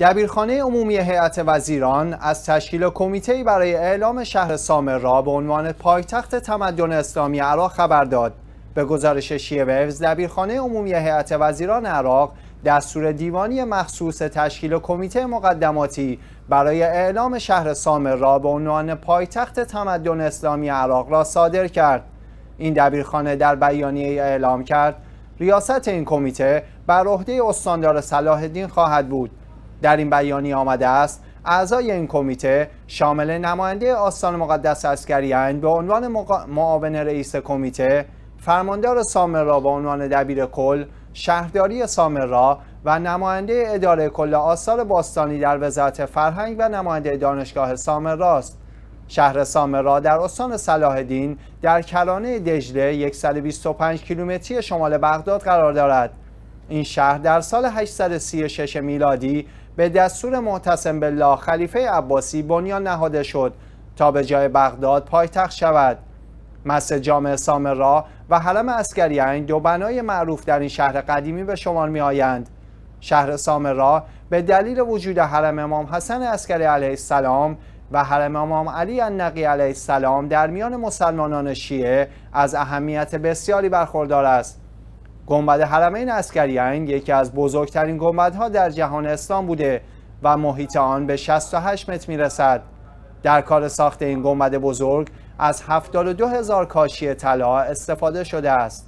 دبیرخانه عمومی هیئت وزیران از تشکیل کمیته برای اعلام شهر سامر را به عنوان پایتخت تمدن اسلامی عراق خبر داد. به گزارش شیوز دبیرخانه عمومی هیئت وزیران عراق دستور دیوانی مخصوص تشکیل کمیته مقدماتی برای اعلام شهر سامر را به عنوان پایتخت تمدن اسلامی عراق را صادر کرد. این دبیرخانه در بیانیه اعلام کرد ریاست این کمیته بر عهده استاندار صلاح الدین خواهد بود در این بیانیه آمده است اعضای این کمیته شامل نماینده آستان مقدس اسکریان به عنوان معاون رئیس کمیته فرماندار سامر را به عنوان دبیر کل شهرداری سامر را و نماینده اداره کل آثار باستانی در وزارت فرهنگ و نماینده دانشگاه سامر راست شهر سامر را در استان صلاح در کلانه دجله 125 کیلومتری شمال بغداد قرار دارد این شهر در سال 836 میلادی به دستور معتصم بالله خلیفه عباسی بنیان نهاده شد تا به جای بغداد پایتخت شود مسجد جامع سامرا و حرم اسکریان دو بنای معروف در این شهر قدیمی به شمار می آیند شهر سامرا به دلیل وجود حرم امام حسن عسکری علیه السلام و حرم امام علی النقی علیه السلام در میان مسلمانان شیعه از اهمیت بسیاری برخوردار است گنبد حرمین اسکریان یکی از بزرگترین گنبدها در جهان اسلام بوده و محیط آن به 68 متر رسد. در کار ساخت این گنبد بزرگ از 72 هزار کاشی طلا استفاده شده است